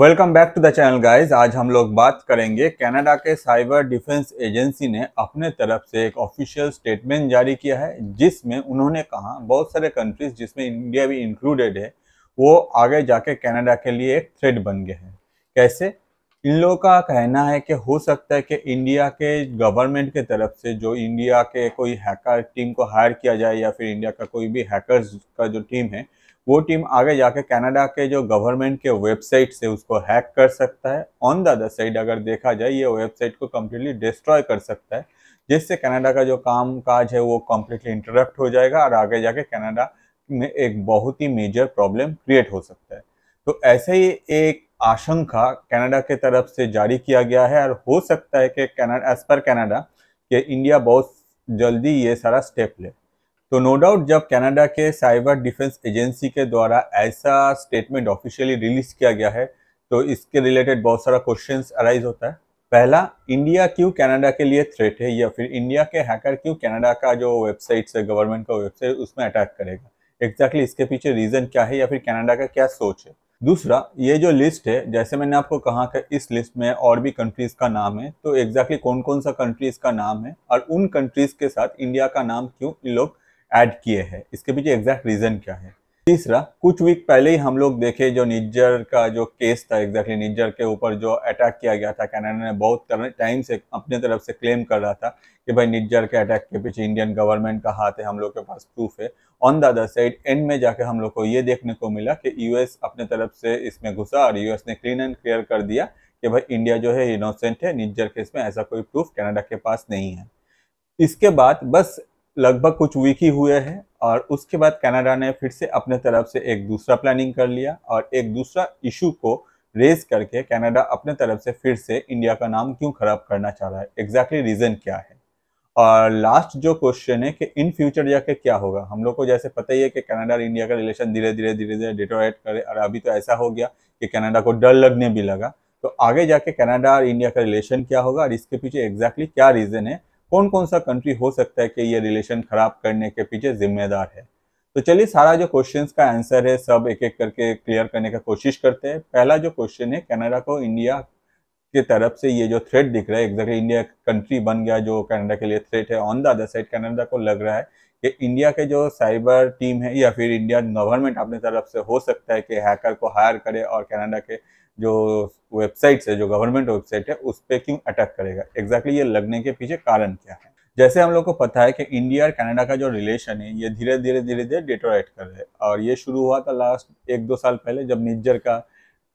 welcome back to the channel guys आज हम लोग बात करेंगे कनाडा के साइबर डिफेंस एजेंसी ने अपने तरफ से एक ऑफिशियल स्टेटमेंट जारी किया है जिसमें उन्होंने कहा बहुत सारे कंट्रीज जिसमें इंडिया भी इंक्लूडेड है वो आगे जाके कनाडा के लिए एक थ्रेड बन गए हैं कैसे इन लोगों का कहना है कि हो सकता है कि इंडिया के गवर्नमेंट के तरफ से जो इंडिया के कोई हैकर टीम को हायर किया जाए या फिर इंडिया का कोई भी हैकर्स का जो टीम है वो टीम आगे जाके कनाडा के जो गवर्नमेंट के वेबसाइट से उसको हैक कर सकता है ऑन द अदर साइड अगर देखा जाए ये वेबसाइट को कम्प्लीटली डिस्ट्रॉय कर सकता है जिससे कनाडा का जो काम काज है वो कम्प्लीटली इंटरप्ट हो जाएगा और आगे जाके कनाडा में एक बहुत ही मेजर प्रॉब्लम क्रिएट हो सकता है तो ऐसे ही एक आशंका कनाडा के तरफ से जारी किया गया है और हो सकता है कि कनाडा एज पर कनाडा कि इंडिया बहुत जल्दी ये सारा स्टेप ले तो नो डाउट जब कनाडा के साइबर डिफेंस एजेंसी के द्वारा ऐसा स्टेटमेंट ऑफिशियली रिलीज किया गया है तो इसके रिलेटेड बहुत सारा क्वेश्चन अराइज होता है पहला इंडिया क्यों कनाडा के लिए थ्रेट है या फिर इंडिया के हैकर क्यों कनाडा का जो वेबसाइट्स है गवर्नमेंट का वेबसाइट उसमें अटैक करेगा एग्जैक्टली exactly इसके पीछे रीज़न क्या है या फिर कनाडा का क्या सोच है दूसरा ये जो लिस्ट है जैसे मैंने आपको कहा कि इस लिस्ट में और भी कंट्रीज़ का नाम है तो एग्जैक्टली exactly कौन कौन सा कंट्रीज़ का नाम है और उन कंट्रीज़ के साथ इंडिया का नाम क्यों लोग ऐड किए हैं इसके पीछे एग्जैक्ट रीज़न क्या है तीसरा कुछ वीक पहले ही हम लोग देखे जो निज्जर का जो केस था एग्जैक्टली निज्जर के ऊपर जो अटैक किया गया था कैनेडा ने बहुत टाइम से अपने तरफ से क्लेम कर रहा था कि भाई निज्जर के अटैक के पीछे इंडियन गवर्नमेंट का हाथ है हम लोग के पास प्रूफ है on the other side end में जाके हम लोग को ये देखने को मिला कि यूएस अपने तरफ से इसमें घुसा और यूएस ने क्लीन एंड क्लियर कर दिया कि भाई इंडिया जो है इनोसेंट है निज्जर केस में ऐसा कोई प्रूफ कैनेडा के पास नहीं है इसके बाद बस लगभग कुछ वीक ही हुए हैं और उसके बाद कनाडा ने फिर से अपने तरफ से एक दूसरा प्लानिंग कर लिया और एक दूसरा इशू को रेज करके कनाडा अपने तरफ से फिर से इंडिया का नाम क्यों खराब करना चाह रहा है एग्जैक्टली exactly रीज़न क्या है और लास्ट जो क्वेश्चन है कि इन फ्यूचर जाके क्या होगा हम लोग को जैसे पता ही है कि कनाडा और इंडिया का रिलेशन धीरे धीरे धीरे धीरे डिटोरेट करे और अभी तो ऐसा हो गया कि कनाडा को डर लगने भी लगा तो आगे जाके कनाडा और इंडिया का रिलेशन क्या होगा और इसके पीछे एग्जैक्टली exactly क्या रीज़न है कौन कौन सा कंट्री हो सकता है कि ये रिलेशन खराब करने के पीछे जिम्मेदार है तो चलिए सारा जो क्वेश्चन का आंसर है सब एक एक करके क्लियर करने का कोशिश करते हैं पहला जो क्वेश्चन है कैनेडा को इंडिया के तरफ से ये जो थ्रेट दिख रहा है एग्जैक्टली इंडिया कंट्री बन गया जो कनाडा के लिए थ्रेट है on the other side Canada को लग रहा है कि इंडिया के जो साइबर टीम है या फिर इंडिया गवर्नमेंट अपने तरफ से हो सकता है कि हैकर को हायर करे और कनाडा के जो वेबसाइट्स है जो गवर्नमेंट वेबसाइट है उस पर क्यों अटैक करेगा एग्जैक्टली ये लगने के पीछे कारण क्या है जैसे हम लोग को पता है कि इंडिया और कनाडा का जो रिलेशन है ये धीरे धीरे धीरे धीरे डिटोरेट कर रहे हैं और ये शुरू हुआ था लास्ट एक दो साल पहले जब निज्जर का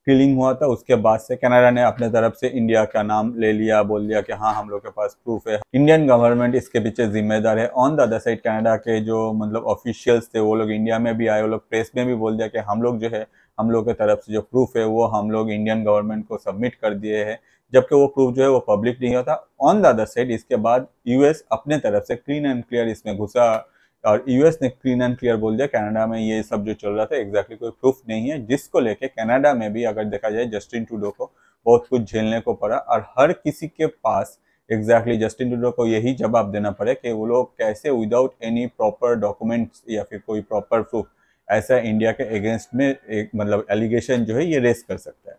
फीलिंग हुआ था उसके बाद से कनाडा ने अपने तरफ से इंडिया का नाम ले लिया बोल लिया कि हाँ हम लोग के पास प्रूफ है इंडियन गवर्नमेंट इसके पीछे जिम्मेदार है on the other side Canada के जो मतलब ऑफिशियल्स थे वो लोग इंडिया में भी आए वो लोग प्रेस में भी बोल दिया कि हम लोग जो है हम लोग की तरफ से जो प्रूफ है वो हम लोग इंडियन गवर्नमेंट को सबमिट कर दिए है जबकि वो प्रूफ जो है वो पब्लिक नहीं होता ऑन द अदर साइड इसके बाद यूएस अपने तरफ से क्लीन एंड क्लियर इसमें घुसा और यूएस ने क्लीन एंड क्लियर बोल दिया कनाडा में ये सब जो चल रहा था एग्जैक्टली exactly कोई प्रूफ नहीं है जिसको लेके कनाडा में भी अगर देखा जाए जस्टिन टूडो को बहुत कुछ झेलने को पड़ा और हर किसी के पास एग्जैक्टली exactly जस्टिन टूडो को यही जवाब देना पड़े कि वो लोग कैसे विदाउट एनी प्रॉपर डॉक्यूमेंट्स या फिर कोई प्रॉपर प्रूफ ऐसा इंडिया के अगेंस्ट में एक मतलब एलिगेशन जो है ये रेस कर सकता है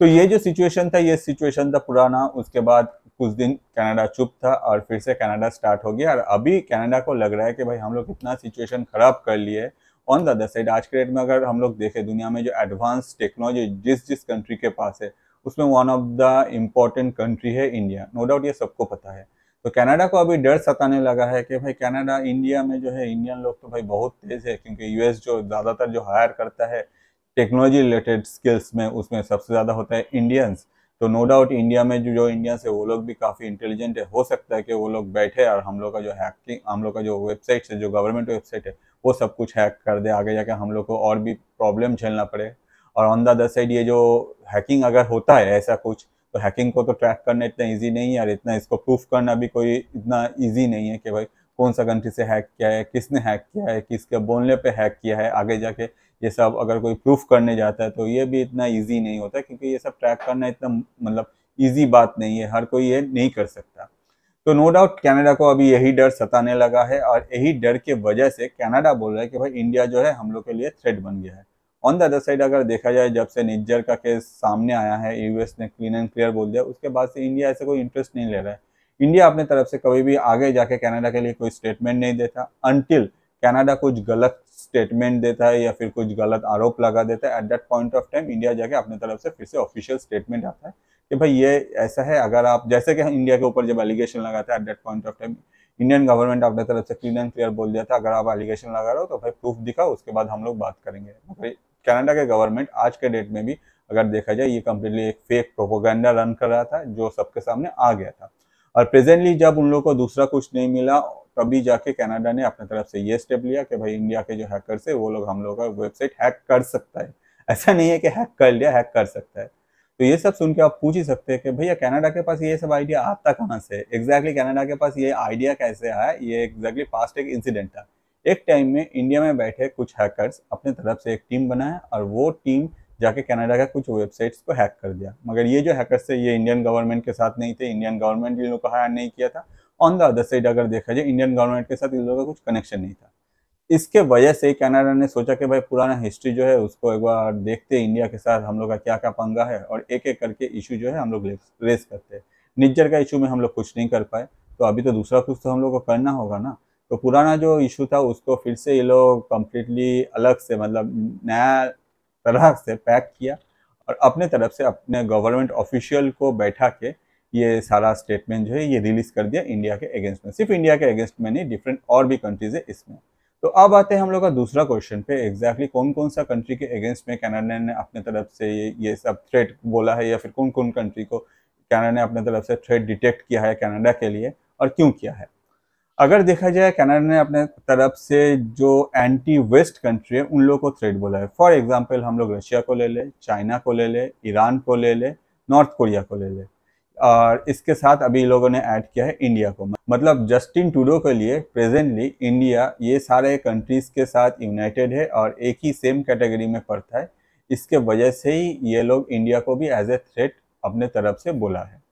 तो ये जो सिचुएशन था ये सिचुएशन था पुराना उसके बाद कुछ दिन कनाडा चुप था और फिर से कनाडा स्टार्ट हो गया और अभी कनाडा को लग रहा है कि भाई हम लोग इतना सिचुएशन ख़राब कर लिए ऑन द अदर साइड आज के डेट में अगर हम लोग देखें दुनिया में जो एडवांस टेक्नोलॉजी जिस जिस कंट्री के पास है उसमें one of the important country है इंडिया नो डाउट ये सबको पता है तो कनाडा को अभी डर सताने लगा है कि भाई कनाडा इंडिया में जो है इंडियन लोग तो भाई बहुत तेज़ है क्योंकि यूएस जो ज़्यादातर जो हायर करता है टेक्नोलॉजी रिलेटेड स्किल्स में उसमें सबसे ज़्यादा होता है इंडियंस तो नो डाउट इंडिया में जो जो इंडिया से वो लोग भी काफ़ी इंटेलिजेंट है हो सकता है कि वो लोग बैठे और हम लोग का जो हैकिंग हम लोग का जो वेबसाइट है जो गवर्नमेंट वेबसाइट है वो सब कुछ हैक कर दे आगे जाके हम लोग को और भी प्रॉब्लम झेलना पड़े और ऑन द अदर साइड ये जो हैकिंग अगर होता है ऐसा कुछ तो हैकिंग को तो ट्रैक करना इतना ईजी नहीं है और इतना इसको प्रूफ करना भी कोई इतना ईजी नहीं है कि भाई कौन सा कंट्री से हैक किया है किसने हैक किया है किसके बोलने पे हैक किया है आगे जाके ये सब अगर कोई प्रूफ करने जाता है तो ये भी इतना ईजी नहीं होता क्योंकि ये सब ट्रैक करना इतना मतलब ईजी बात नहीं है हर कोई ये नहीं कर सकता तो नो डाउट कनाडा को अभी यही डर सताने लगा है और यही डर के वजह से कनाडा बोल रहा है कि भाई इंडिया जो है हम लोग के लिए थ्रेड बन गया है ऑन द अदर साइड अगर देखा जाए जब से निज्जर का केस सामने आया है यूएस ने क्लीन एंड क्लियर बोल दिया उसके बाद से इंडिया ऐसे कोई इंटरेस्ट नहीं ले रहा है इंडिया अपने तरफ से कभी भी आगे जाके कनाडा के लिए कोई स्टेटमेंट नहीं देता अनटिल कनाडा कुछ गलत स्टेटमेंट देता है या फिर कुछ गलत आरोप लगा देता है at that point of time India जाके अपने तरफ से फिर से ऑफिशियल स्टेटमेंट आता है कि भाई ये ऐसा है अगर आप जैसे कि इंडिया के ऊपर जब एलिगेशन लगाते हैं at that point of time Indian government अपने तरफ से क्लीन एंड क्लियर बोल दिया था अगर आप एलिगेशन लगा रहे हो तो भाई प्रूफ दिखाओ उसके बाद हम लोग बात करेंगे मगर कनाडा के गवर्नमेंट आज के डेट में भी अगर देखा जाए ये कम्प्लीटली एक फेक प्रोपोगेंडा रन कर रहा था जो सबके सामने आ गया था और प्रेजेंटली जब उन लोग को दूसरा कुछ नहीं मिला तभी जाके कनाडा ने अपने तरफ से ये स्टेप लिया कि भाई इंडिया के जो हैकर से वो लोग हम लोग का वेबसाइट हैक कर सकता है ऐसा नहीं है कि हैक कर लिया हैक कर सकता है तो ये सब सुन के आप पूछ ही सकते हैं कि भैया कनाडा के पास ये सब आइडिया आता कहाँ से एग्जैक्टली कनाडा के पास ये आइडिया कैसे आया ये एग्जैक्टली पास्ट एक इंसिडेंट था एक टाइम में इंडिया में बैठे कुछ हैकर्स अपने तरफ से एक टीम बनाया और वो टीम जाके कनाडा का कुछ वेबसाइट्स को हैक कर दिया मगर ये जो हैकर्स थे ये इंडियन गवर्नमेंट के साथ नहीं थे इंडियन गवर्नमेंट ने लोग को हायर नहीं किया था ऑन द अदर साइड अगर देखा जाए इंडियन गवर्नमेंट के साथ इन लोगों का कुछ कनेक्शन नहीं था इसके वजह से कनाडा ने सोचा कि भाई पुराना हिस्ट्री जो है उसको एक बार देखते हैं इंडिया के साथ हम लोग का क्या क्या पंगा है और एक एक करके इशू जो है हम लोग रेस करते हैं निज्जर का इशू में हम लोग कुछ नहीं कर पाए तो अभी तो दूसरा कुछ तो हम लोग को करना होगा ना तो पुराना जो इशू था उसको फिर से ये लोग कम्प्लीटली अलग से मतलब नया तरह से पैक किया और अपने तरफ से अपने गवर्नमेंट ऑफिशियल को बैठा के ये सारा स्टेटमेंट जो है ये रिलीज कर दिया इंडिया के अगेंस्ट में सिर्फ इंडिया के अगेंस्ट में नहीं डिफरेंट और भी कंट्रीज है इसमें तो अब आते हैं हम लोग का दूसरा क्वेश्चन पे एग्जैक्टली exactly कौन कौन सा कंट्री के अगेंस्ट में कैनाडा ने अपने तरफ से ये ये सब थ्रेट बोला है या फिर कौन कौन कंट्री को कैनाडा ने अपने तरफ से थ्रेट डिटेक्ट किया है कैनाडा के लिए और क्यों किया है अगर देखा जाए कैनाडा ने अपने तरफ से जो एंटी वेस्ट कंट्री है उन लोगों को थ्रेट बोला है फॉर एग्जाम्पल हम लोग रशिया को ले लें चाइना को ले लें ईरान को ले लें नॉर्थ कोरिया को ले लें और इसके साथ अभी लोगों ने ऐड किया है इंडिया को मतलब जस्टिन टूडो के लिए प्रेजेंटली इंडिया ये सारे कंट्रीज़ के साथ यूनाइटेड है और एक ही सेम कैटेगरी में पड़ता है इसके वजह से ही ये लोग इंडिया को भी एज ए थ्रेट अपने तरफ से बोला है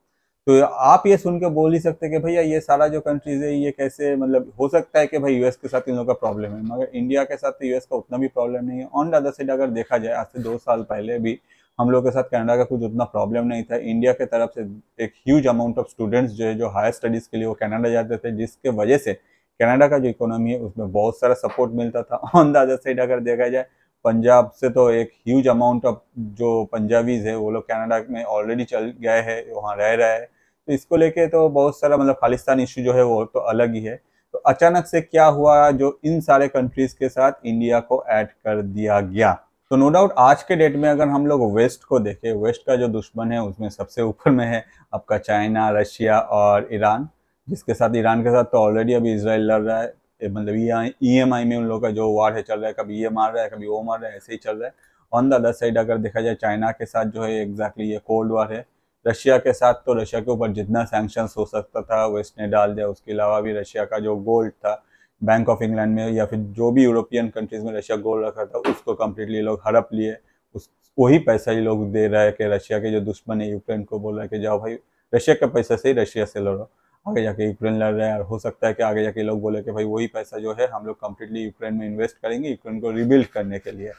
तो आप ये सुन के बोल ही सकते कि भैया ये सारा जो कंट्रीज है ये कैसे मतलब हो सकता है कि भाई यूएस के साथ इन लोगों का प्रॉब्लम है मगर इंडिया के साथ तो यूएस का उतना भी प्रॉब्लम नहीं है ऑन द अदर साइड अगर देखा जाए आज से दो साल पहले भी हम लोग के साथ कनाडा का कुछ उतना प्रॉब्लम नहीं था इंडिया के तरफ से एक ह्यूज अमाउंट ऑफ स्टूडेंट्स जो है जो हायर स्टडीज़ के लिए वो कनाडा जाते थे जिसके वजह से कनाडा का जो इकोनॉमी है उसमें बहुत सारा सपोर्ट मिलता था ऑन द अदर साइड अगर देखा जाए पंजाब से तो एक ह्यूज अमाउंट ऑफ जो पंजाबीज़ है वो लोग कनाडा में ऑलरेडी चल गए हैं वहाँ रह रहे हैं तो इसको लेके तो बहुत सारा मतलब खालिस्तान इशू जो है वो तो अलग ही है तो अचानक से क्या हुआ जो इन सारे कंट्रीज़ के साथ इंडिया को ऐड कर दिया गया तो नो डाउट आज के डेट में अगर हम लोग वेस्ट को देखें वेस्ट का जो दुश्मन है उसमें सबसे ऊपर में है आपका चाइना रशिया और ईरान जिसके साथ ईरान के साथ तो ऑलरेडी अभी इसराइल लड़ रहा है मतलब ई एम आई में उन लोग का जो वार है चल रहा है कभी ये मार रहा है कभी वो मार रहा है ऐसे ही चल रहा है ऑन द अदर साइड अगर देखा जाए चाइना के साथ जो है एग्जैक्टली ये कोल्ड वार है रशिया के साथ तो रशिया के ऊपर जितना सैंक्शन हो सकता था वेस्ट ने डाल दिया उसके अलावा भी रशिया का जो गोल्ड था बैंक ऑफ इंग्लैंड में या फिर जो भी यूरोपियन कंट्रीज में रशिया गोल रखा था उसको कम्प्लीटली लोग हड़प लिए उस वही पैसा ही लोग दे रहे हैं कि रशिया के जो दुश्मन है यूक्रेन को बोल रहे कि जाओ भाई रशिया के पैसे से ही रशिया से लड़ो आगे जाके यूक्रेन लड़ रहे हैं और हो सकता है कि आगे जाके लोग बोले कि भाई वही पैसा जो है हम लोग कम्प्लीटली यूक्रेन में इन्वेस्ट करेंगे यूक्रेन को रिबिल्ड करने के लिए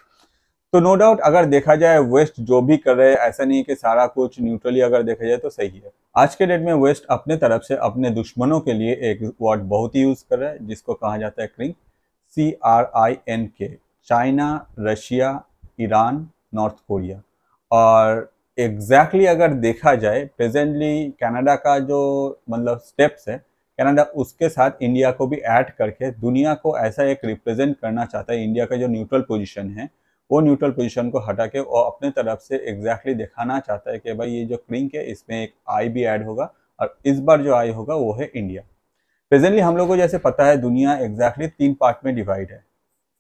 तो नो डाउट अगर देखा जाए वेस्ट जो भी कर रहे हैं ऐसा नहीं है कि सारा कुछ न्यूट्रली अगर देखा जाए तो सही है आज के डेट में वेस्ट अपने तरफ से अपने दुश्मनों के लिए एक वर्ड बहुत ही यूज़ कर रहा है जिसको कहा जाता है CRINK C R I N K China Russia Iran North Korea और एग्जैक्टली exactly अगर देखा जाए प्रेजेंटली कनाडा का जो मतलब स्टेप्स है कनाडा उसके साथ इंडिया को भी ऐड करके दुनिया को ऐसा एक रिप्रेजेंट करना चाहता है इंडिया का जो न्यूट्रल पोजीशन है वो न्यूट्रल पोजीशन को हटा के और अपने तरफ से एग्जैक्टली exactly दिखाना चाहता है कि भाई ये जो क्रिंक है इसमें एक आई भी ऐड होगा और इस बार जो आई होगा वो है इंडिया प्रेजेंटली हम लोग को जैसे पता है दुनिया एग्जैक्टली exactly तीन पार्ट में डिवाइड है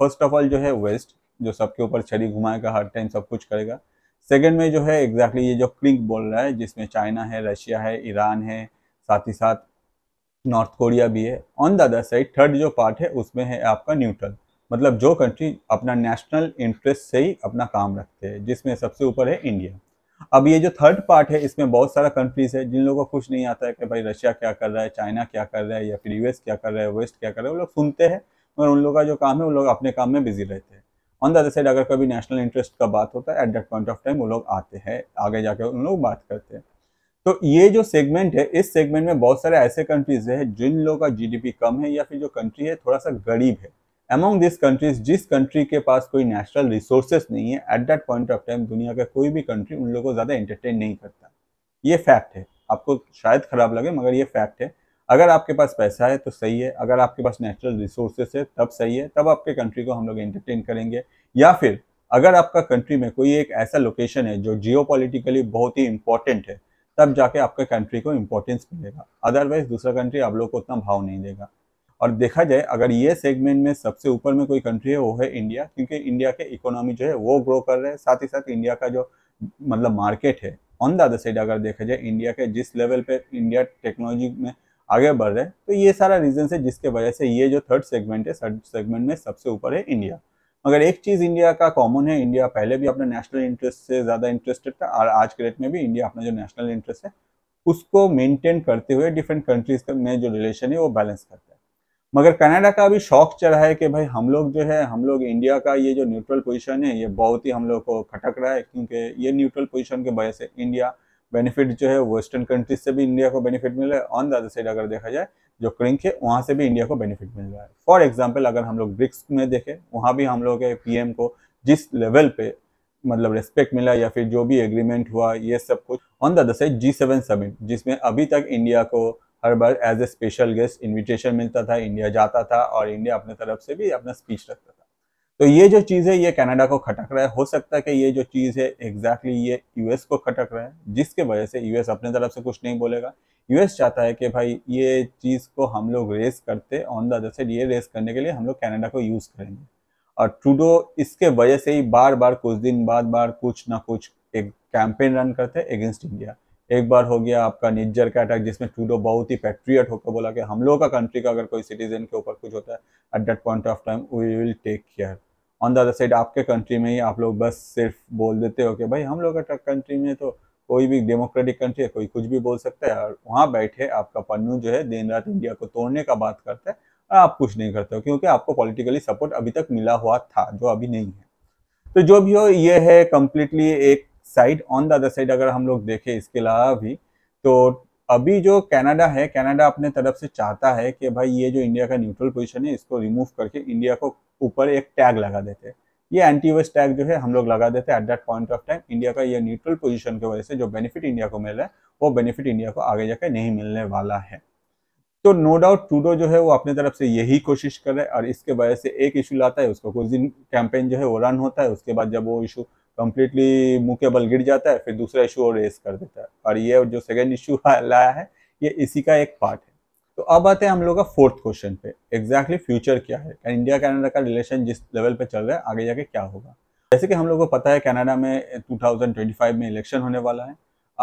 फर्स्ट ऑफ ऑल जो है वेस्ट जो सबके ऊपर छड़ी घुमाएगा हर टाइम सब कुछ करेगा सेकेंड में जो है एग्जैक्टली exactly ये जो क्रिंक बोल रहा है जिसमें चाइना है रशिया है ईरान है साथ ही साथ नॉर्थ कोरिया भी है on the other side third जो पार्ट है उसमें है आपका न्यूट्रल मतलब जो कंट्री अपना नेशनल इंटरेस्ट से ही अपना काम रखते हैं जिसमें सबसे ऊपर है इंडिया अब ये जो थर्ड पार्ट है इसमें बहुत सारा कंट्रीज है जिन लोगों को कुछ नहीं आता है कि भाई रशिया क्या कर रहा है चाइना क्या कर रहा है या फिर यूएस क्या कर रहा है वेस्ट क्या कर रहा है वो लोग सुनते हैं मगर उन लोगों का जो काम है वो लोग अपने काम में बिजी रहते हैं ऑन द अदर साइड अगर कभी नेशनल इंटरेस्ट का बात होता है at that point of time वो लोग आते हैं आगे जाके उन लोग बात करते हैं तो ये जो सेगमेंट है इस सेगमेंट में बहुत सारे ऐसे कंट्रीज हैं जिन लोगों का जीडीपी कम है या फिर जो कंट्री है थोड़ा सा गरीब है अमोंग दिस कंट्रीज जिस कंट्री के पास कोई नेचुरल रिसोर्सेस नहीं है at that point of time दुनिया का कोई भी कंट्री उन लोगों को ज़्यादा एंटरटेन नहीं करता ये फैक्ट है आपको शायद ख़राब लगे मगर ये फैक्ट है अगर आपके पास पैसा है तो सही है अगर आपके पास नेचुरल रिसोर्सेस है तब सही है तब आपके कंट्री को हम लोग एंटरटेन करेंगे या फिर अगर आपका कंट्री में कोई एक ऐसा लोकेशन है जो जियो बहुत ही इंपॉर्टेंट है तब जाके आपके कंट्री को इंपॉर्टेंस मिलेगा अदरवाइज दूसरा कंट्री आप लोग को उतना भाव नहीं देगा और देखा जाए अगर ये सेगमेंट में सबसे ऊपर में कोई कंट्री है वो है इंडिया क्योंकि इंडिया के इकोनॉमी जो है वो ग्रो कर रहे हैं साथ ही साथ इंडिया का जो मतलब मार्केट है ऑन द अदर साइड अगर देखा जाए इंडिया के जिस लेवल पे इंडिया टेक्नोलॉजी में आगे बढ़ रहे हैं तो ये सारा रीजन है जिसके वजह से ये जो थर्ड सेगमेंट है थर्ड सेगमेंट में सबसे ऊपर है इंडिया मगर एक चीज़ इंडिया का कॉमन है इंडिया पहले भी अपने नेशनल इंटरेस्ट से ज़्यादा इंटरेस्टेड था और आज के डेट में भी इंडिया अपना जो नेशनल इंटरेस्ट है उसको मेंटेन करते हुए डिफरेंट कंट्रीज में जो रिलेशन है वो बैलेंस करता है मगर कनाडा का भी शौक चढ़ा है कि भाई हम लोग जो है हम लोग इंडिया का ये जो न्यूट्रल पोजीशन है ये बहुत ही हम लोग को खटक रहा है क्योंकि ये न्यूट्रल पोजीशन के वजह से इंडिया बेनिफिट जो है वेस्टर्न कंट्रीज से भी इंडिया को बेनिफिट मिल रहा है ऑन द अदर साइड अगर देखा जाए जो क्रिंक है वहाँ से भी इंडिया को बेनिफिट मिल रहा है फॉर एग्जाम्पल अगर हम लोग ब्रिक्स में देखें वहाँ भी हम लोग के एम को जिस लेवल पे मतलब रेस्पेक्ट मिला या फिर जो भी एग्रीमेंट हुआ ये सब कुछ on the other side G seven summit जिसमें अभी तक इंडिया को हर बार as a special guest invitation मिलता था इंडिया जाता था और इंडिया अपने तरफ से भी अपना स्पीच रखता था तो ये जो चीज़ है ये कनाडा को खटक रहा है हो सकता है कि ये जो चीज़ है एग्जैक्टली exactly ये यूएस को खटक रहा है जिसके वजह से यूएस अपने तरफ से कुछ नहीं बोलेगा यूएस चाहता है कि भाई ये चीज़ को हम लोग रेस करते ऑन द अदर साइड ये रेस करने के लिए हम लोग कनाडा को यूज़ करेंगे और ट्रूडो इसके वजह से ही बार बार कुछ दिन बाद बार कुछ ना कुछ एक कैंपेन रन करते अगेंस्ट इंडिया एक बार हो गया आपका निज्जर का अटैक जिसमें टूडो बहुत ही पैट्रियट होकर बोला कि हम लोगों का कंट्री का अगर कोई सिटीजन के ऊपर कुछ होता है at that point of time we will take care on the other side आपके कंट्री में ही आप लोग बस सिर्फ बोल देते हो कि भाई हम लोग का कंट्री में तो कोई भी डेमोक्रेटिक कंट्री है कोई कुछ भी बोल सकता है और वहाँ बैठे आपका पन्नू जो है दिन रात इंडिया को तोड़ने का बात करता है और आप कुछ नहीं करते हो क्योंकि आपको पॉलिटिकली सपोर्ट अभी तक मिला हुआ था जो अभी नहीं है तो जो भी हो ये है कम्प्लीटली एक side on the other side अगर हम लोग देखें इसके अलावा भी तो अभी जो कनाडा है कनाडा अपने तरफ से चाहता है कि भाई ये जो इंडिया का न्यूट्रल पोजीशन है इसको रिमूव करके इंडिया को ऊपर एक टैग लगा देते हैं ये वेस्ट टैग जो है हम लोग लगा देते हैं at that point of time India का ये न्यूट्रल पोजीशन के वजह से जो बेनिफिट इंडिया को मिल रहा है वो बेनिफिट इंडिया को आगे जाकर नहीं मिलने वाला है तो नो डाउट टूडो जो है वो अपने तरफ से यही कोशिश कर रहे हैं और इसके वजह से एक इशू लाता है उसको कुछ दिन कैंपेन जो है वो रन होता है उसके बाद जब वो इशू कम्प्लीटली मुँह के बल गिर जाता है फिर दूसरा इशू और रेस कर देता है और ये जो सेकेंड इशू लाया है ये इसी का एक पार्ट है तो अब आते हैं हम लोग का फोर्थ क्वेश्चन पे एग्जैक्टली फ्यूचर क्या है इंडिया कनाडा का रिलेशन जिस लेवल पे चल रहा है आगे जाके क्या होगा जैसे कि हम लोग को पता है कनाडा में 2025 में इलेक्शन होने वाला है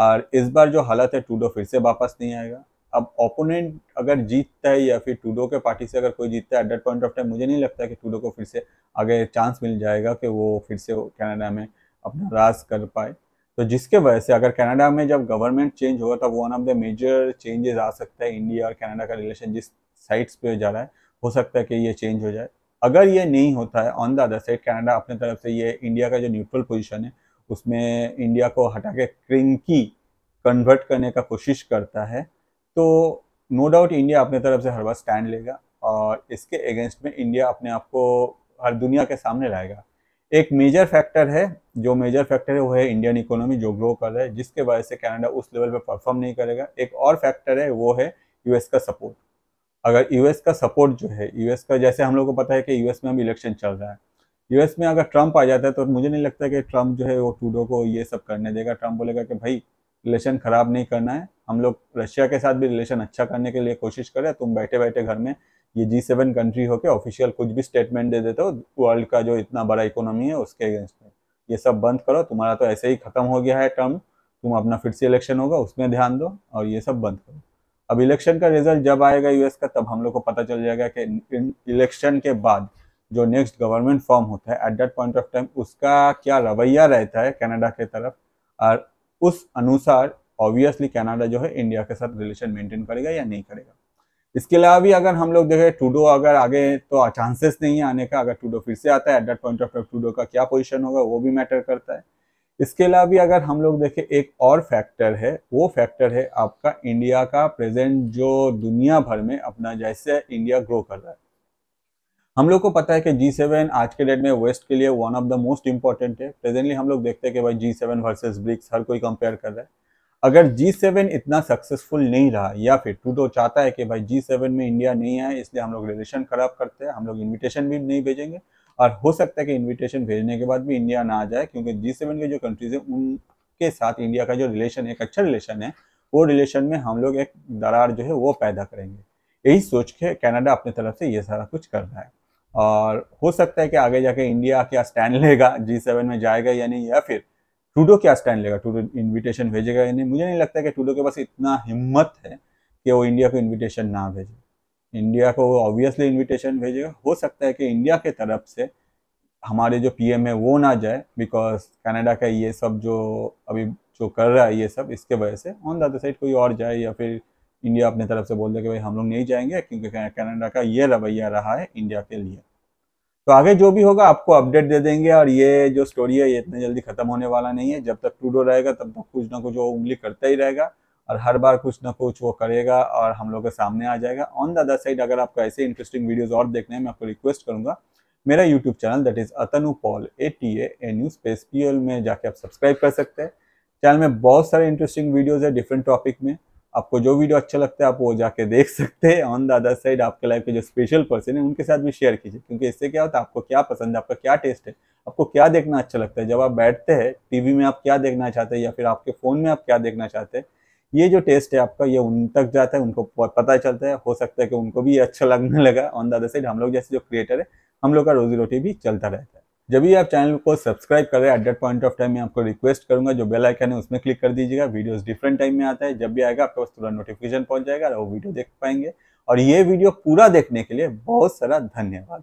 और इस बार जो हालत है टूडो फिर से वापस नहीं आएगा अब ओपोनेंट अगर जीतता है या फिर टूडो के पार्टी से अगर कोई जीतता है at that point of time मुझे नहीं लगता कि टूडो को फिर से आगे चांस मिल जाएगा कि वो फिर से कनाडा में अपना राज कर पाए तो जिसके वजह से अगर कनाडा में जब गवर्नमेंट चेंज होगा तब one of the major changes आ सकता है इंडिया और कनाडा का रिलेशन जिस साइड्स पे जा रहा है हो सकता है कि ये चेंज हो जाए अगर ये नहीं होता है on the other side Canada अपने तरफ से ये इंडिया का जो न्यूट्रल पोजिशन है उसमें इंडिया को हटा के क्रिंकी कन्वर्ट करने का कोशिश करता है तो नो डाउट इंडिया अपने तरफ से हर बार स्टैंड लेगा और इसके अगेंस्ट में इंडिया अपने आप को हर दुनिया के सामने लाएगा एक मेजर फैक्टर है जो मेजर फैक्टर है वो है इंडियन इकोनॉमी जो ग्रो कर रहा है जिसके वजह से कनाडा उस लेवल पे परफॉर्म नहीं करेगा एक और फैक्टर है वो है यूएस का सपोर्ट अगर यूएस का सपोर्ट जो है यूएस का जैसे हम लोग को पता है कि यूएस में अभी इलेक्शन चल रहा है यूएस में अगर ट्रंप आ जाता है तो मुझे नहीं लगता कि ट्रंप जो है वो टूडो को ये सब करने देगा ट्रंप बोलेगा कि भाई इलेक्शन ख़राब नहीं करना है हम लोग रशिया के साथ भी रिलेशन अच्छा करने के लिए कोशिश करें तुम बैठे बैठे घर में ये जी सेवन कंट्री होके ऑफिशियल कुछ भी स्टेटमेंट दे देते हो वर्ल्ड का जो इतना बड़ा इकोनॉमी है उसके अगेंस्ट में ये सब बंद करो तुम्हारा तो ऐसे ही खत्म हो गया है टर्म तुम अपना फिर से इलेक्शन होगा उसमें ध्यान दो और ये सब बंद करो अब इलेक्शन का रिजल्ट जब आएगा यूएस का तब हम लोग को पता चल जाएगा कि इलेक्शन के बाद जो नेक्स्ट गवर्नमेंट फॉर्म होता है at that point of time उसका क्या रवैया रहता है कनाडा के तरफ और उस अनुसार ऑब्वियसली कनाडा जो है इंडिया के साथ रिलेशन मेंटेन करेगा या नहीं करेगा इसके अलावा भी अगर हम लोग देखें टूडो अगर आगे तो चांसेस नहीं है आने का अगर टूडो फिर से आता है at that point of time टूडो का क्या पोजिशन होगा वो भी मैटर करता है इसके अलावा भी अगर हम लोग देखें एक और फैक्टर है वो फैक्टर है आपका इंडिया का प्रेजेंट जो दुनिया भर में अपना जैसे इंडिया ग्रो कर रहा है हम लोग को पता है कि जी सेवन आज के डेट में वेस्ट के लिए one of the most important है प्रेजेंटली हम लोग देखते हैं कि भाई जी सेवन वर्सेज ब्रिक्स हर कोई कंपेयर कर रहा है अगर जी सेवन इतना सक्सेसफुल नहीं रहा या फिर टूडो चाहता है कि भाई जी सेवन में इंडिया नहीं आए इसलिए हम लोग रिलेशन ख़राब करते हैं हम लोग इन्विटेशन भी नहीं भेजेंगे और हो सकता है कि इन्विटेशन भेजने के बाद भी इंडिया ना आ जाए क्योंकि जी सेवन के जो कंट्रीज़ हैं उनके साथ इंडिया का जो रिलेशन एक अच्छा रिलेशन है वो रिलेशन में हम लोग एक दरार जो है वो पैदा करेंगे यही सोच के कनाडा अपने तरफ से ये सारा कुछ कर रहा है और हो सकता है कि आगे जाके इंडिया क्या स्टैंड लेगा जी सेवन में जाएगा या नहीं या फिर टूडो क्या स्टैंड लेगा टूडो इन्विटेशन भेजेगा या नहीं मुझे नहीं लगता कि टूडो के पास इतना हिम्मत है कि वो इंडिया को इन्विटेशन ना भेजे इंडिया को वो ऑब्वियसली इन्विटेशन भेजेगा हो सकता है कि इंडिया के तरफ से हमारे जो पी है वो ना जाए बिकॉज कनाडा का ये सब जो अभी जो कर रहा है ये सब इसके वजह से ऑन द अदर साइड कोई और जाए या फिर इंडिया अपने तरफ से बोल दे कि भाई हम लोग नहीं जाएंगे क्योंकि कनाडा का ये रवैया रहा है इंडिया के लिए तो आगे जो भी होगा आपको अपडेट दे देंगे और ये जो स्टोरी है ये इतने जल्दी खत्म होने वाला नहीं है जब तक टूडो रहेगा तब तक कुछ ना कुछ वो उंगली करता ही रहेगा और हर बार कुछ ना कुछ वो करेगा और हम लोग के सामने आ जाएगा ऑन द अदर साइड अगर आपको ऐसे इंटरेस्टिंग वीडियोज और देखने हैं मैं आपको रिक्वेस्ट करूंगा मेरा YouTube channel that is Atanu Paul A T A N U space P L में जाके आप सब्सक्राइब कर सकते हैं चैनल में बहुत सारे इंटरेस्टिंग वीडियोज है डिफरेंट टॉपिक में आपको जो वीडियो अच्छा लगता है आप वो जाके देख सकते हैं ऑन द अदर साइड आपके लाइफ के जो स्पेशल पर्सन है उनके साथ भी शेयर कीजिए क्योंकि इससे क्या होता है आपको क्या पसंद है आपका क्या टेस्ट है आपको क्या देखना अच्छा लगता है जब आप बैठते हैं टीवी में आप क्या देखना चाहते हैं या फिर आपके फ़ोन में आप क्या देखना चाहते हैं ये जो टेस्ट है आपका ये उन तक जाता है उनको पता चलता है हो सकता है कि उनको भी अच्छा लगने लगा ऑन द अदर साइड हम लोग जैसे जो क्रिएटर है हम लोग का रोजी रोटी भी चलता रहता है जब भी आप चैनल को सब्सक्राइब कर रहे हैं at that point of time मैं आपको रिक्वेस्ट करूंगा जो बेल आइकन है उसमें क्लिक कर दीजिएगा वीडियोस डिफरेंट टाइम में आता है जब भी आएगा आपके पास तुरंत नोटिफिकेशन पहुंच जाएगा और वो वीडियो देख पाएंगे और ये वीडियो पूरा देखने के लिए बहुत सारा धन्यवाद